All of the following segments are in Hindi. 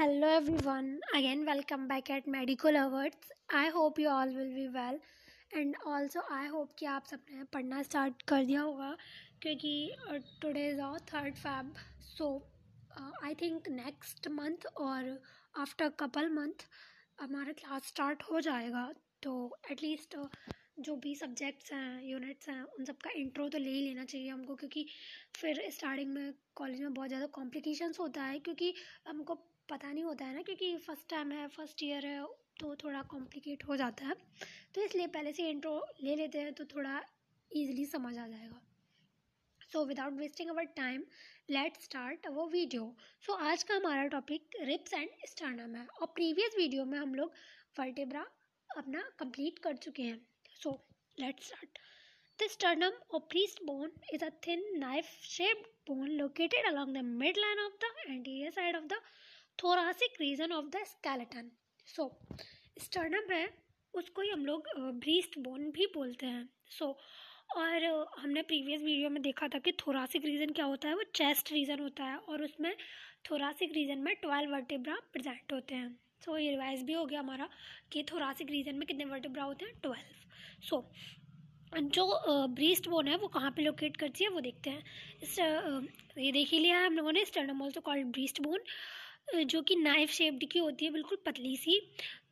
Every everyone again welcome back at medical awards I hope you all will be well and also I hope कि आप सबने पढ़ना स्टार्ट कर दिया होगा क्योंकि today is a third Feb so I think next month और आफ्टर कपल मंथ हमारा क्लास स्टार्ट हो जाएगा तो एटलीस्ट जो भी सब्जेक्ट्स हैं यूनिट्स हैं उन सब का इंट्रो तो ले ही लेना चाहिए हमको क्योंकि फिर स्टार्टिंग में कॉलेज में बहुत ज़्यादा कॉम्प्लिकेशंस होता है क्योंकि हमको पता नहीं होता है ना क्योंकि फ़र्स्ट टाइम है फर्स्ट ईयर है तो थोड़ा कॉम्प्लिकेट हो जाता है तो इसलिए पहले से इंट्रो ले लेते हैं तो थोड़ा ईजिली समझ आ जाएगा so without wasting our time let start our video so आज का हमारा टॉपिक रिप्स एंड स्टर्नम है और प्रीवियस वीडियो में हम लोग वर्टेब्रा अपना कंप्लीट कर चुके हैं So let's start. The sternum or priest bone is a thin knife-shaped bone located along the midline of the anterior side of the thoracic region of the skeleton. So sternum है उसको ही हम लोग ब्रीस्ट बोन भी बोलते हैं सो so, और हमने प्रीवियस वीडियो में देखा था कि थोरासिक रीजन क्या होता है वो चेस्ट रीजन होता है और उसमें थोरासिक रीजन में ट्वेल्व वर्टेब्रा प्रेजेंट होते हैं सो तो ये रिवाइज भी हो गया हमारा कि थोरासिक रीजन में कितने वर्टिब्रा होते हैं ट्वेल्व सो जो ब्रीस्ट बोन है वो कहाँ पे लोकेट करती है वो देखते हैं इस ये देख ही लिया है हम लोगों ने sternum also called breast bone जो कि नाइफ शेप्ड की होती है बिल्कुल पतली सी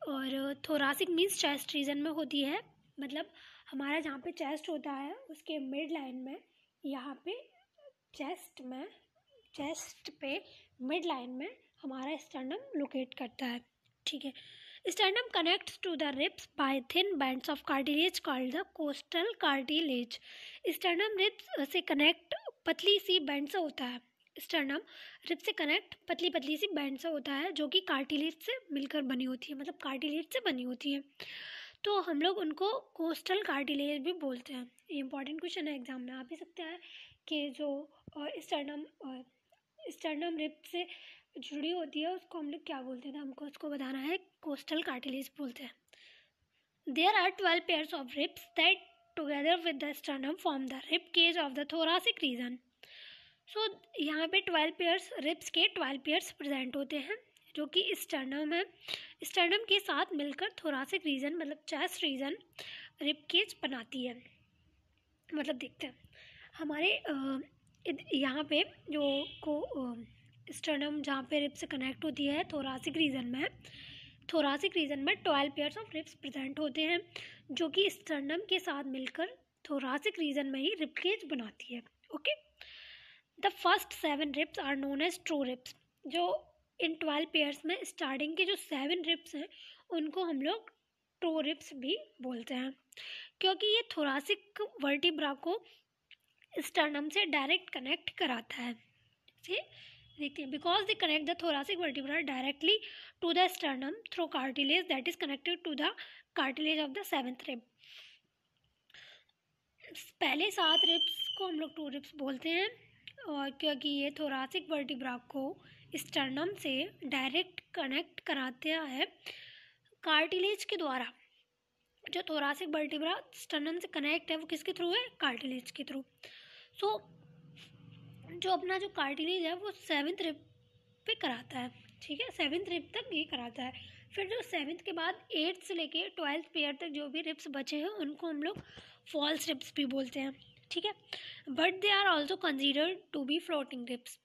और थोरासिक मीन्स चेस्ट रीजन में होती है मतलब हमारा जहाँ पे चेस्ट होता है उसके मिड लाइन में यहाँ पे चेस्ट में चेस्ट पे मिड लाइन में हमारा स्टर्नम लोकेट करता है ठीक है sternum connects to the ribs by thin bands of cartilage called the costal cartilage sternum ribs से कनेक्ट पतली सी बैंड से होता है स्टर्नम रिप से कनेक्ट पतली पतली सी बैंड से होता है जो कि कार्टिलेज से मिलकर बनी होती है मतलब कार्टिलेज से बनी होती है तो हम लोग उनको कोस्टल कार्टिलेज भी बोलते हैं ये इंपॉर्टेंट क्वेश्चन है एग्जाम में आ भी सकता है कि जो स्टर्नम स्टर्नम रिप से जुड़ी होती है उसको हम लोग क्या बोलते थे हमको उसको बताना है कोस्टल कार्टिलेज बोलते हैं there are twelve pairs of ribs that together with the sternum form the rib cage of the thoracic region so यहाँ पे ट्वेल्व पेयर्स रिप्स के ट्वेल्व पेयर्स प्रेजेंट होते हैं जो कि स्टर्नम है स्टर्नम के साथ मिलकर थोरासिक रीजन मतलब चेस्ट रीजन रिप केज बनाती है मतलब देखते हैं हमारे यहाँ पे जो को स्टर्नम जहाँ पे रिप्स कनेक्ट होती है थोरासिक रीजन में थोरासिक रीजन में twelve pairs of ribs present होते हैं जो कि स्टर्नम के साथ मिलकर थोरासिक रीजन में ही रिपकेज बनाती है okay the first seven ribs are known as true ribs जो इन ट्वेल्व पेयर्स में स्टार्टिंग के जो सेवन रिप्स हैं उनको हम लोग ट्रू रिप्स भी बोलते हैं क्योंकि ये थोरासिक वर्टिब्रा को स्टर्नम से डायरेक्ट कनेक्ट कराता है ठीक because they connect the thoracic vertebra directly to the sternum through cartilage that is connected to the cartilage of the seventh rib पहले सात रिब्स को हम लोग टू रिब्स बोलते हैं और क्योंकि ये थोरासिक वर्टिब्रा को स्टर्नम से डायरेक्ट कनेक्ट कराते है कार्टिलेज के द्वारा जो थोरासिक वर्टिब्रा स्टर्नम से कनेक्ट है वो किसके थ्रू है कार्टिलेज के थ्रू सो so, जो अपना जो कार्टिलेज है वो सेवन्थ रिप पे कराता है ठीक है सेवन्थ रिप तक ये कराता है फिर जो सेवन्थ के बाद एट्थ से लेके ट्वेल्थ पेयर तक जो भी रिप्स बचे हैं उनको हम लोग फॉल्स रिप्स भी बोलते हैं ठीक है but they are also consider to be floating ribs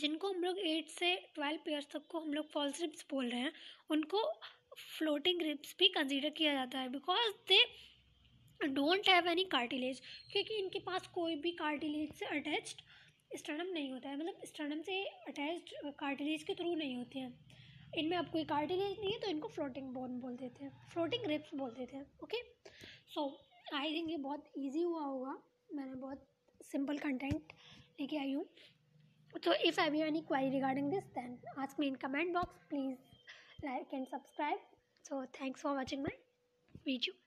जिनको हम लोग एट से ट्वेल्व पेयर्स तक को हम लोग फॉल्स रिप्स बोल रहे हैं उनको फ्लोटिंग रिप्स भी कंसिडर किया जाता है because they don't have any cartilage क्योंकि इनके पास कोई भी कार्टिलेज से अटैच्ड स्टर्नम नहीं होता है मतलब स्टर्नम से अटैच्ड कार्टिलेज के थ्रू नहीं होते हैं इनमें अब कोई कार्टिलेज नहीं है तो इनको फ्लोटिंग बोन बोल देते हैं फ्लोटिंग रिप्स बोल देते हैं ओके सो आई थिंक ये बहुत ईजी हुआ होगा मैंने बहुत सिंपल कंटेंट लेके आई हूँ so if I you any query regarding this then ask me in comment box please like and subscribe so thanks for watching my video